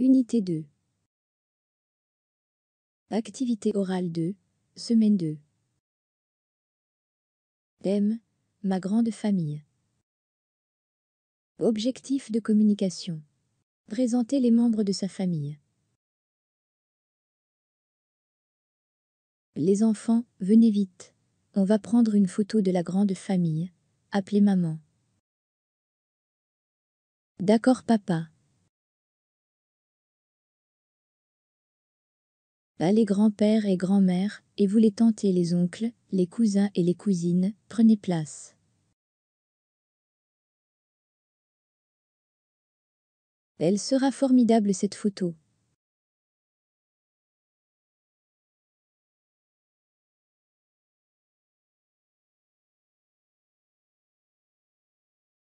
Unité 2. Activité orale 2, semaine 2. Thème Ma grande famille. Objectif de communication. Présenter les membres de sa famille. Les enfants, venez vite. On va prendre une photo de la grande famille. Appelez maman. D'accord papa. allez les grands-pères et grands-mères, et vous les tantes les oncles, les cousins et les cousines, prenez place. Elle sera formidable cette photo.